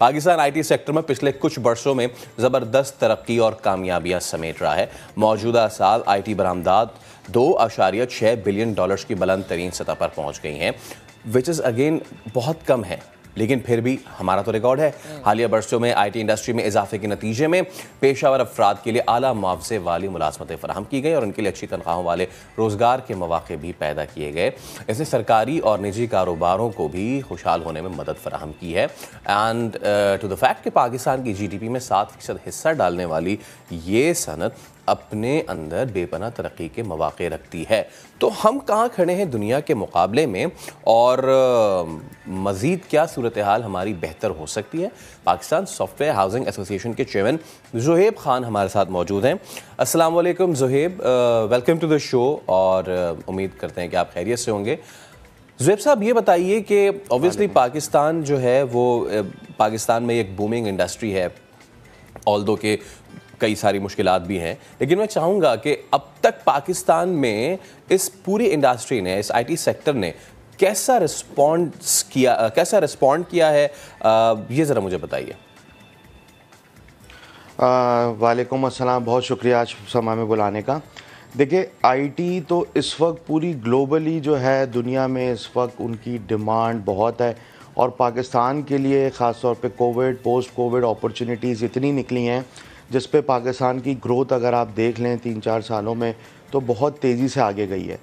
Pakistan IT sector में पिछले कुछ वर्षों में ज़बरदस्त तरक्की और कामयाबियां समेट रहा है मौजूदा साल आईटी बरामदात दो आशारिया छः बिलियन डॉलर्स की बुलंद तरीन सतह पर पहुंच गई हैं विच इज़ अगेन बहुत कम है लेकिन फिर भी हमारा तो रिकॉर्ड है हालिया बरसों में आईटी इंडस्ट्री में इजाफे के नतीजे में पेशावर अफराद के लिए आला मुआवजे वाली मुलाजमतें फराहम की गई और उनके लिए अच्छी तनख्वाहों वाले रोज़गार के मौाक़े भी पैदा किए गए इसने सरकारी और निजी कारोबारों को भी खुशहाल होने में मदद फराहम की है एंड टू द फैक्ट कि पाकिस्तान की जी पी में सात फ़ीसद हिस्सा डालने वाली ये सनत अपने अंदर बेपना तरक्की के मौाक़े रखती है तो हम कहाँ खड़े हैं दुनिया के मुकाबले में और मज़ीद क्या सूरत हाल हमारी बेहतर हो सकती है पाकिस्तान सॉफ्टवेयर हाउसिंग एसोसिएशन के चेयरमैन जुहेब ख़ान हमारे साथ मौजूद हैं अस्सलाम वालेकुम वेलकम टू द शो और उम्मीद करते हैं कि आप खैरियत से होंगे जुहेब साहब ये बताइए कि ऑब्वियसली पाकिस्तान जो है वो पाकिस्तान में एक बूमिंग इंडस्ट्री है ऑल दो के कई सारी मुश्किल भी हैं लेकिन मैं चाहूँगा कि अब तक पाकिस्तान में इस पूरी इंडस्ट्री ने इस आई सेक्टर ने कैसा रिस्पॉन्ड किया कैसा रिस्पॉन्ड किया है ये ज़रा मुझे बताइए वालेकुम असल बहुत शुक्रिया आज समय में बुलाने का देखिए आईटी तो इस वक्त पूरी ग्लोबली जो है दुनिया में इस वक्त उनकी डिमांड बहुत है और पाकिस्तान के लिए ख़ास तौर पे कोविड पोस्ट कोविड अपॉर्चुनिटीज़ इतनी निकली हैं जिस पे पाकिस्तान की ग्रोथ अगर आप देख लें तीन चार सालों में तो बहुत तेज़ी से आगे गई है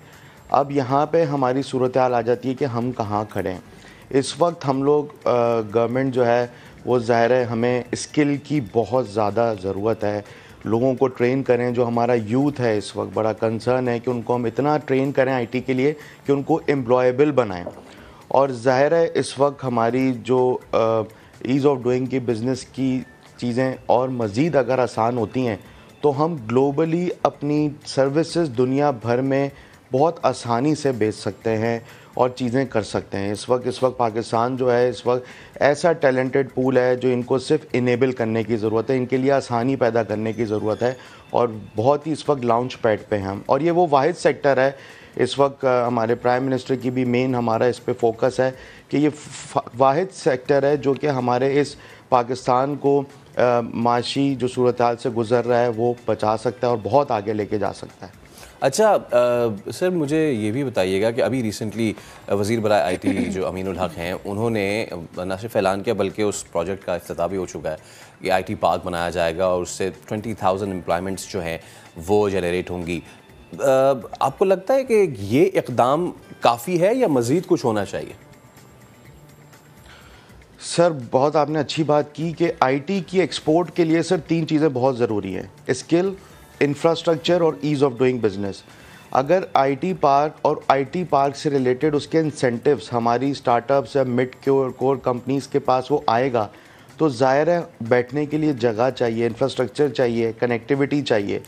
अब यहाँ पे हमारी सूरत हाल आ जाती है कि हम कहाँ खड़े हैं इस वक्त हम लोग गवर्नमेंट जो है वो ज़ाहिर है हमें स्किल की बहुत ज़्यादा ज़रूरत है लोगों को ट्रेन करें जो हमारा यूथ है इस वक्त बड़ा कंसर्न है कि उनको हम इतना ट्रेन करें आईटी के लिए कि उनको एम्प्लॉयबल बनाएं और ज़ाहिर है इस वक्त हमारी जो ईज़ ऑफ डूइंग की बिज़नेस की चीज़ें और मज़ीद अगर आसान होती हैं तो हम ग्लोबली अपनी सर्विसेज दुनिया भर में बहुत आसानी से बेच सकते हैं और चीज़ें कर सकते हैं इस वक्त इस वक्त पाकिस्तान जो है इस वक्त ऐसा टैलेंटेड पूल है जो इनको सिर्फ इनेबल करने की ज़रूरत है इनके लिए आसानी पैदा करने की ज़रूरत है और बहुत ही इस वक्त लॉन्च पैड पे हम और ये वो वाद सेक्टर है इस वक्त हमारे प्राइम मिनिस्टर की भी मेन हमारा इस पर फोकस है कि ये वाद सेक्टर है जो कि हमारे इस पाकिस्तान को माशी जो सूरत हाल से गुजर रहा है वो बचा सकता है और बहुत आगे लेके जा सकता है अच्छा आ, सर मुझे ये भी बताइएगा कि अभी रिसेंटली वज़ी बरा आई टी जो अमीन हक हैं उन्होंने न सिर्फ ऐलान किया बल्कि उस प्रोजेक्ट का अफ्ताह भी हो चुका है कि आई टी पार्क बनाया जाएगा और उससे ट्वेंटी थाउजेंड एम्प्लॉयमेंट्स जो हैं वो जनरेट होंगी आपको लगता है कि ये इकदाम काफ़ी है या मज़ीद कुछ होना चाहिए सर बहुत आपने अच्छी बात की कि आईटी की एक्सपोर्ट के लिए सर तीन चीज़ें बहुत ज़रूरी हैं स्किल इंफ्रास्ट्रक्चर और ईज़ ऑफ डूइंग बिजनेस अगर आईटी पार्क और आईटी पार्क से रिलेटेड उसके इंसेंटिव्स हमारी स्टार्टअप्स या मिड क्योर कोर कंपनीज़ के पास वो आएगा तो ज़ाहिर है बैठने के लिए जगह चाहिए इंफ्रास्ट्रक्चर चाहिए कनेक्टिविटी चाहिए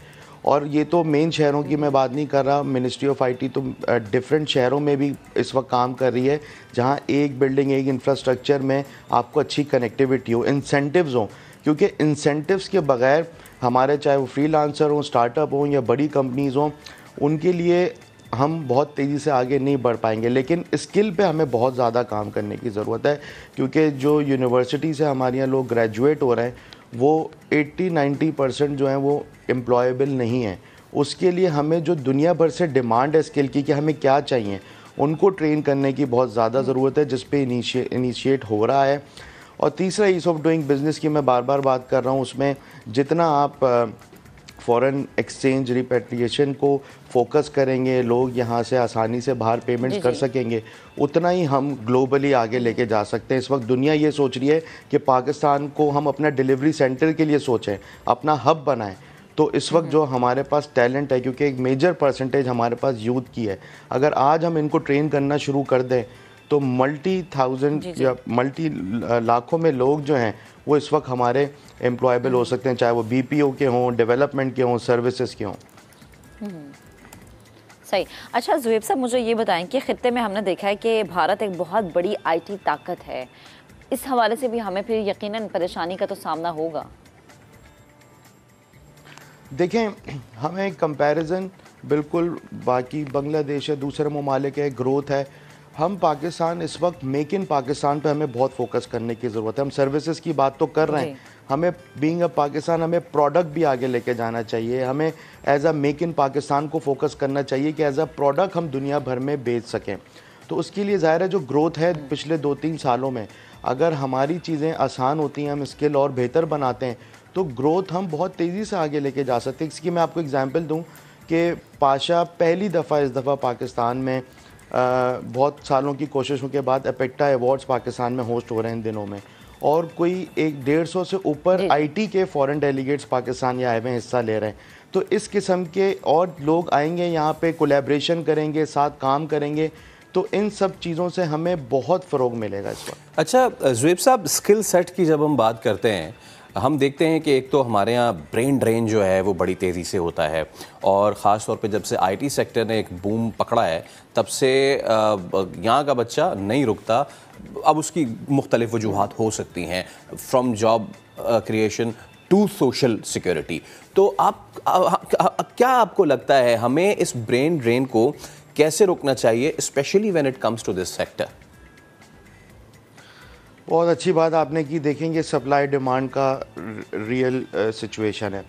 और ये तो मेन शहरों की मैं बात नहीं कर रहा मिनिस्ट्री ऑफ आईटी तो डिफरेंट शहरों में भी इस वक्त काम कर रही है जहाँ एक बिल्डिंग एक इंफ्रास्ट्रक्चर में आपको अच्छी कनेक्टिविटी हो इंसेंटिव्स हों क्योंकि इंसेंटिव्स के बगैर हमारे चाहे वो फ्री लांसर हों स्टार्टअप हों या बड़ी कंपनीज़ हों उनके लिए हम बहुत तेज़ी से आगे नहीं बढ़ पाएंगे लेकिन स्किल पे हमें बहुत ज़्यादा काम करने की ज़रूरत है क्योंकि जो यूनिवर्सिटी से हमारे यहाँ लोग ग्रेजुएट हो रहे हैं वो 80-90 परसेंट जो हैं वो एम्प्लॉयबल नहीं है उसके लिए हमें जो दुनिया भर से डिमांड है स्किल की कि हमें क्या चाहिए उनको ट्रेन करने की बहुत ज़्यादा ज़रूरत है जिस पे इनिशिएट हो रहा है और तीसरा ईज ऑफ डूइंग बिज़नेस की मैं बार बार बात कर रहा हूँ उसमें जितना आप फ़ॉरन एक्सचेंज रिपेट्रिएशन को फोकस करेंगे लोग यहाँ से आसानी से बाहर पेमेंट्स कर सकेंगे उतना ही हम ग्लोबली आगे लेके जा सकते हैं इस वक्त दुनिया ये सोच रही है कि पाकिस्तान को हम अपना डिलीवरी सेंटर के लिए सोचें अपना हब बनाएं तो इस वक्त हम्म। जो हमारे पास टैलेंट है क्योंकि एक मेजर परसेंटेज हमारे पास यूथ की है अगर आज हम इनको ट्रेन करना शुरू कर दें तो मल्टी थाउजेंड या मल्टी लाखों में लोग जो हैं वो इस वक्त हमारे एम्प्लॉयबल हो हम्म। सकते हैं चाहे वो बी के हों डेवलपमेंट के हों सर्विसेज के हों हम्म। सही अच्छा जुएब साहब मुझे ये बताएं कि ख़त्े में हमने देखा है कि भारत एक बहुत बड़ी आईटी ताकत है इस हवाले से भी हमें फिर यकीनन परेशानी का तो सामना होगा देखें हमें कंपैरिजन बिल्कुल बाकी बांग्लादेश है दूसरे ममालिक है ग्रोथ है हम पाकिस्तान इस वक्त मेक इन पाकिस्तान पे हमें बहुत फोकस करने की ज़रूरत है हम सर्विसेज की बात तो कर रहे हैं हमें बीइंग अ पाकिस्तान हमें प्रोडक्ट भी आगे लेके जाना चाहिए हमें as a make in Pakistan को फोकस करना चाहिए कि एज अ प्रोडक्ट हम दुनिया भर में बेच सकें तो उसके लिए ज़ाहिर है जो ग्रोथ है पिछले दो तीन सालों में अगर हमारी चीज़ें आसान होती हैं हम स्किल और बेहतर बनाते हैं तो ग्रोथ हम बहुत तेज़ी से आगे लेके जा सकते हैं इसकी मैं आपको एग्जांपल दूं कि पाशा पहली दफ़ा इस दफ़ा पाकिस्तान में बहुत सालों की कोशिशों के बाद अपेक्टा अवार्ड्स पाकिस्तान में होस्ट हो रहे हैं इन दिनों में और कोई एक डेढ़ सौ से ऊपर आईटी के फॉरेन डेलीगेट्स पाकिस्तान आए हुए हिस्सा ले रहे हैं तो इस किस्म के और लोग आएंगे यहाँ पे कोलेब्रेशन करेंगे साथ काम करेंगे तो इन सब चीज़ों से हमें बहुत फ़रोग मिलेगा इस वक्त अच्छा जुएब साहब स्किल सेट की जब हम बात करते हैं हम देखते हैं कि एक तो हमारे यहाँ ब्रेन ड्रेन जो है वो बड़ी तेज़ी से होता है और ख़ास तौर पे जब से आईटी सेक्टर ने एक बूम पकड़ा है तब से यहाँ का बच्चा नहीं रुकता अब उसकी मुख्तलिफ वजूहत हो सकती हैं from job creation to social security तो आप आ, आ, क्या आपको लगता है हमें इस ब्रेन ड्रेन को कैसे रोकना चाहिए specially when it comes to this sector बहुत अच्छी बात आपने की देखेंगे सप्लाई डिमांड का रियल सिचुएशन uh, है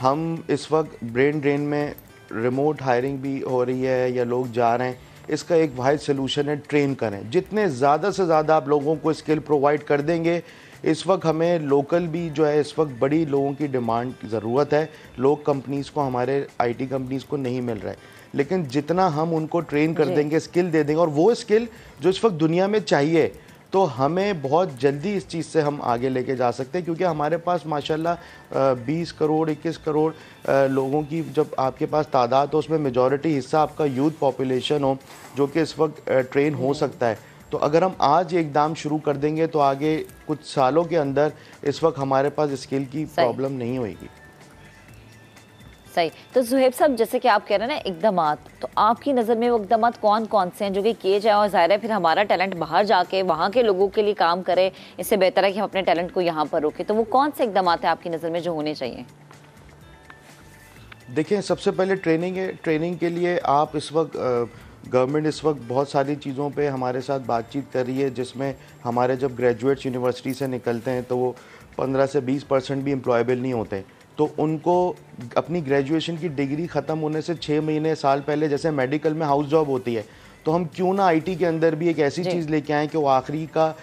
हम इस वक्त ब्रेन ड्रेन में रिमोट हायरिंग भी हो रही है या लोग जा रहे हैं इसका एक वाइज सोलूशन है ट्रेन करें जितने ज़्यादा से ज़्यादा आप लोगों को स्किल प्रोवाइड कर देंगे इस वक्त हमें लोकल भी जो है इस वक्त बड़ी लोगों की डिमांड की ज़रूरत है लोग कंपनीज़ को हमारे आईटी कंपनीज़ को नहीं मिल रहा है लेकिन जितना हम उनको ट्रेन कर देंगे स्किल दे देंगे और वो स्किल जो इस वक्त दुनिया में चाहिए तो हमें बहुत जल्दी इस चीज़ से हम आगे लेके जा सकते हैं क्योंकि हमारे पास माशाल्लाह 20 करोड़ 21 करोड़ लोगों की जब आपके पास तादाद हो उसमें मेजॉरिटी हिस्सा आपका यूथ पॉपुलेशन हो जो कि इस वक्त ट्रेन हो सकता है तो अगर हम आज एक दाम शुरू कर देंगे तो आगे कुछ सालों के अंदर इस वक्त हमारे पास स्किल की प्रॉब्लम नहीं होगी सही तो जुहेब साहब जैसे कि आप कह रहे हैं ना इकदाम तो आपकी नज़र में वो इकदाम कौन कौन से हैं जो कि किए जाए और ज़ाहिर है फिर हमारा टैलेंट बाहर जाके वहाँ के लोगों के लिए काम करें इससे बेहतर है कि हम अपने टैलेंट को यहाँ पर रोकें तो वो कौन से इकदाम हैं आपकी नज़र में जो होने चाहिए देखिए सबसे पहले ट्रेनिंग है ट्रेनिंग के लिए आप इस वक्त गवर्नमेंट इस वक्त बहुत सारी चीज़ों पे हमारे साथ बातचीत कर रही है जिसमें हमारे जब ग्रेजुएट्स यूनिवर्सिटी से निकलते हैं तो वो 15 से 20 परसेंट भी एम्प्लॉयबल नहीं होते हैं तो उनको अपनी ग्रेजुएशन की डिग्री ख़त्म होने से छः महीने साल पहले जैसे मेडिकल में हाउस जॉब होती है तो हम क्यों ना आईटी के अंदर भी एक ऐसी चीज़ लेके आएँ कि वो आखिरी का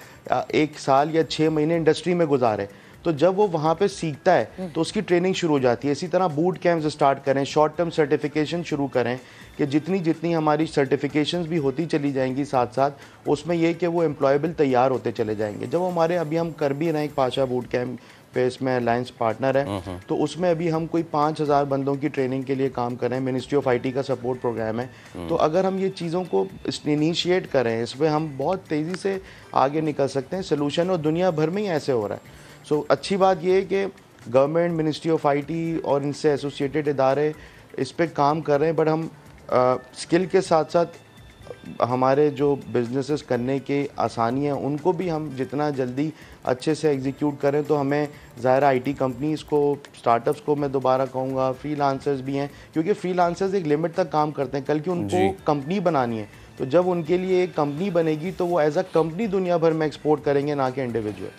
एक साल या छः महीने इंडस्ट्री में गुजारे तो जब वो वहाँ पे सीखता है हम्म। तो उसकी ट्रेनिंग शुरू हो जाती है इसी तरह बूट कैंप्स स्टार्ट करें शॉर्ट टर्म सर्टिफिकेशन शुरू करें कि जितनी जितनी हमारी सर्टिफिकेशंस भी होती चली जाएंगी साथ साथ उसमें ये कि वो एम्प्लॉयबल तैयार होते चले जाएंगे जब हमारे अभी हम कर भी रहे हैं एक पाशा बूट कैम्प पे इसमें अलायंस पार्टनर है हम्म, हम्म। तो उसमें अभी हम कोई पाँच हज़ार बंदों की ट्रेनिंग के लिए काम कर रहे हैं मिनिस्ट्री ऑफ आईटी का सपोर्ट प्रोग्राम है हम्म। तो अगर हम ये चीज़ों को इनिशिएट करें इस पर हम बहुत तेज़ी से आगे निकल सकते हैं सोलूशन और दुनिया भर में ही ऐसे हो रहा है सो so, अच्छी बात यह है कि गवर्नमेंट मिनिस्ट्री ऑफ आई और इनसे एसोसिएटेड इदारे इस पर काम कर रहे हैं बट हम स्किल के साथ साथ हमारे जो बिजनेसेस करने के आसानी है उनको भी हम जितना जल्दी अच्छे से एग्जीक्यूट करें तो हमें ज़ाहिर आईटी कंपनीज़ को स्टार्टअप्स को मैं दोबारा कहूँगा फ्री भी हैं क्योंकि फ्री एक लिमिट तक काम करते हैं कल की उनको कंपनी बनानी है तो जब उनके लिए एक कंपनी बनेगी तो वो एज अ कंपनी दुनिया भर में एक्सपोर्ट करेंगे ना कि इंडिविजुअल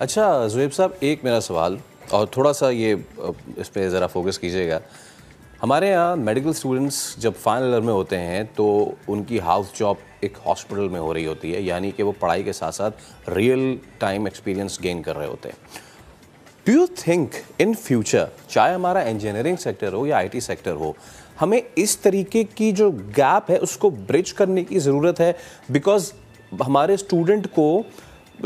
अच्छा जुएब साहब एक मेरा सवाल और थोड़ा सा ये इस पर ज़रा फोकस कीजिएगा हमारे यहाँ मेडिकल स्टूडेंट्स जब फाइनल ईयर में होते हैं तो उनकी हाउस जॉब एक हॉस्पिटल में हो रही होती है यानी कि वो पढ़ाई के साथ साथ रियल टाइम एक्सपीरियंस गेन कर रहे होते हैं do you think in future चाहे हमारा इंजीनियरिंग सेक्टर हो या आईटी सेक्टर हो हमें इस तरीके की जो गैप है उसको ब्रिज करने की ज़रूरत है बिकॉज हमारे स्टूडेंट को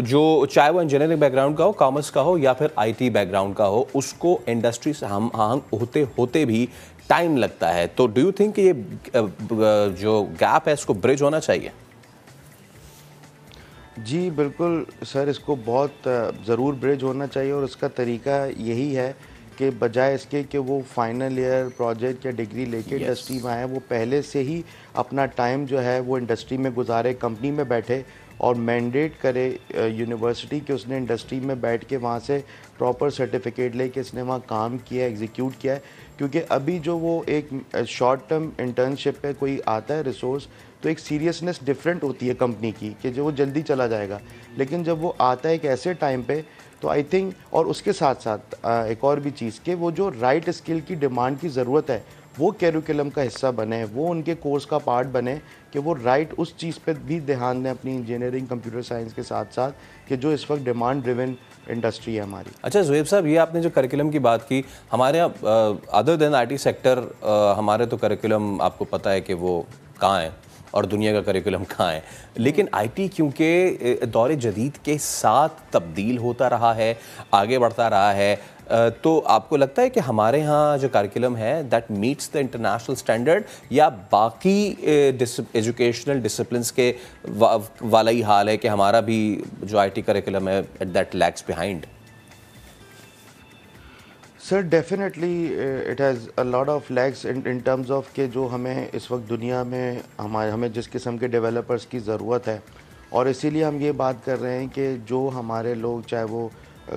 जो चाहे वो इंजीनियरिंग बैकग्राउंड का हो कॉमर्स का हो या फिर आईटी बैकग्राउंड का हो उसको इंडस्ट्री से हम आहंग होते होते भी टाइम लगता है तो डू यू थिंक ये जो गैप है इसको ब्रिज होना चाहिए जी बिल्कुल सर इसको बहुत ज़रूर ब्रिज होना चाहिए और इसका तरीका यही है कि बजाय इसके कि वो फाइनल ईयर प्रोजेक्ट या डिग्री लेके इंडस्ट्री yes. में आए वो पहले से ही अपना टाइम जो है वो इंडस्ट्री में गुजारे कंपनी में बैठे और मैंडेट करे यूनिवर्सिटी कि उसने इंडस्ट्री में बैठ के वहाँ से प्रॉपर सर्टिफिकेट ले के इसने वहाँ काम किया एग्जीक्यूट किया है क्योंकि अभी जो वो एक शॉर्ट टर्म इंटर्नशिप पे कोई आता है रिसोर्स तो एक सीरियसनेस डिफरेंट होती है कंपनी की कि जो वो जल्दी चला जाएगा लेकिन जब वो आता है एक ऐसे टाइम पे तो आई थिंक और उसके साथ साथ एक और भी चीज़ के वो जो राइट right स्किल की डिमांड की ज़रूरत है वो कैरिकुलम का हिस्सा बने वो उनके कोर्स का पार्ट बने कि वो राइट उस चीज़ पे भी ध्यान दें अपनी इंजीनियरिंग कंप्यूटर साइंस के साथ साथ कि जो इस वक्त डिमांड ड्रिवन इंडस्ट्री है हमारी अच्छा जुएब साहब ये आपने जो करिकुलम की बात की हमारे यहाँ अदर देन आई सेक्टर हमारे तो करिकुलम आपको पता है कि वो कहाँ है और दुनिया का करिकुलम कहाँ है लेकिन आईटी हम्म। क्योंकि दौरे जदीद के साथ तब्दील होता रहा है आगे बढ़ता रहा है तो आपको लगता है कि हमारे यहाँ जो करिकुलम है that meets the international standard या बाकी एजुकेशनल डिसिप्लिन के वा, वाला ही हाल है कि हमारा भी जो आई टी करिकुलम है at that lacks behind sir definitely it has a lot of lacks in terms of के जो हमें इस वक्त दुनिया में हमारे हमें जिस किस्म के डेवलपर्स की ज़रूरत है और इसीलिए हम ये बात कर रहे हैं कि जो हमारे लोग चाहे वो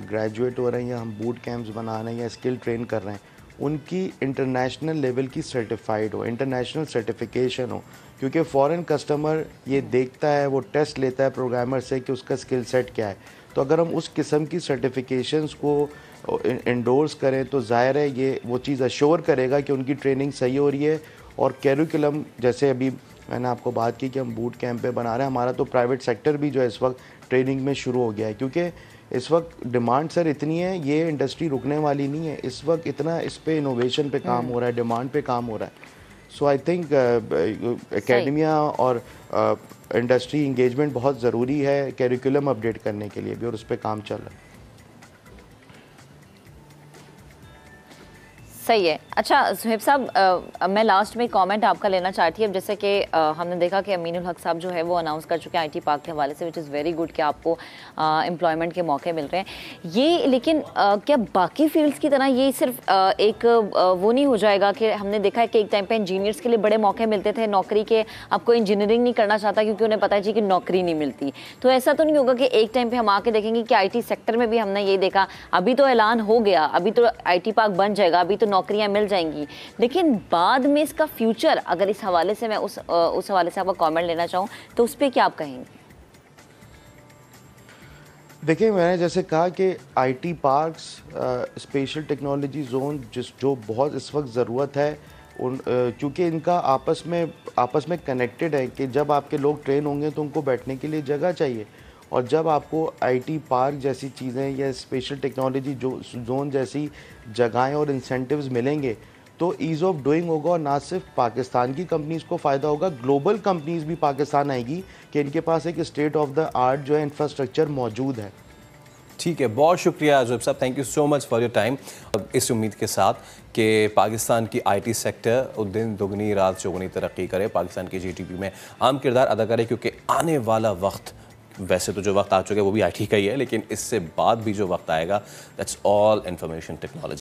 ग्रेजुएट हो रहे हैं या हम बूट कैंप्स बना रहे हैं या स्किल ट्रेन कर रहे हैं उनकी इंटरनेशनल लेवल की सर्टिफाइड हो इंटरनेशनल सर्टिफिकेशन हो क्योंकि फॉरेन कस्टमर ये देखता है वो टेस्ट लेता है प्रोग्रामर से कि उसका स्किल सेट क्या है तो अगर हम उस किस्म की सर्टिफिकेशंस को इंडोर्स करें तो ज़ाहिर है ये वो चीज़ अश्योर करेगा कि उनकी ट्रेनिंग सही हो रही है और कैरिकुलम जैसे अभी मैंने आपको बात की कि हम बूट कैंप पे बना रहे हैं हमारा तो प्राइवेट सेक्टर भी जो है इस वक्त ट्रेनिंग में शुरू हो गया है क्योंकि इस वक्त डिमांड सर इतनी है ये इंडस्ट्री रुकने वाली नहीं है इस वक्त इतना इस पर इनोवेशन पे काम हो रहा है डिमांड हम्म। पे काम हो रहा है सो आई थिंक एकेडमिया और इंडस्ट्री uh, इंगेजमेंट बहुत ज़रूरी है कैरिकुलम अपडेट करने के लिए भी और उस पर काम चल रहा है सही है अच्छा सुहेब साहब मैं लास्ट में कमेंट आपका लेना चाहती हूँ जैसे कि हमने देखा कि अमीनुल हक साहब जो है वो अनाउंस कर चुके हैं आईटी पार्क के हवाले से विच इज़ वेरी गुड कि आपको एम्प्लॉयमेंट के मौके मिल रहे हैं ये लेकिन आ, क्या बाकी फील्ड्स की तरह ये सिर्फ आ, एक आ, वो नहीं हो जाएगा कि हमने देखा है कि एक टाइम पर इंजीनियर्स के लिए बड़े मौके मिलते थे नौकरी के आपको इंजीनियरिंग नहीं करना चाहता क्योंकि उन्हें पता है कि नौकरी नहीं मिलती तो ऐसा तो नहीं होगा कि एक टाइम पर हम आके देखेंगे कि आई सेक्टर में भी हमने ये देखा अभी तो ऐलान हो गया अभी तो आई पार्क बन जाएगा अभी तो नौकरियां मिल जाएंगी लेकिन बाद में इसका फ्यूचर अगर इस हवाले से मैं उस उस हवाले से आपका कमेंट लेना चाहूँ तो उस पर क्या आप कहेंगे देखिए मैंने जैसे कहा कि IT parks special technology zone जिस जो बहुत इस वक्त ज़रूरत है उन क्योंकि इनका आपस में आपस में कनेक्टेड है कि जब आपके लोग ट्रेन होंगे तो उनको बैठने के लिए जगह चाहिए और जब आपको आईटी पार्क जैसी चीज़ें या स्पेशल टेक्नोलॉजी जो जोन जैसी जगहें और इंसेंटिव्स मिलेंगे तो ईज़ ऑफ डूइंग होगा और ना सिर्फ पाकिस्तान की कंपनीज़ को फ़ायदा होगा ग्लोबल कंपनीज़ भी पाकिस्तान आएगी कि इनके पास एक स्टेट ऑफ द आर्ट जो है इंफ्रास्ट्रक्चर मौजूद है ठीक है बहुत शुक्रिया अजूब साहब thank you so much for your time इस उम्मीद के साथ कि पाकिस्तान की आईटी सेक्टर उस दिन दोगुनी रात चौगुनी तरक्की करे पाकिस्तान की जीडीपी में आम किरदार अदा करे क्योंकि आने वाला वक्त वैसे तो जो वक्त आ चुका है वो भी आई का ही है लेकिन इससे बाद भी जो वक्त आएगा दैट्स ऑल इंफॉर्मेशन टेक्नोलॉजी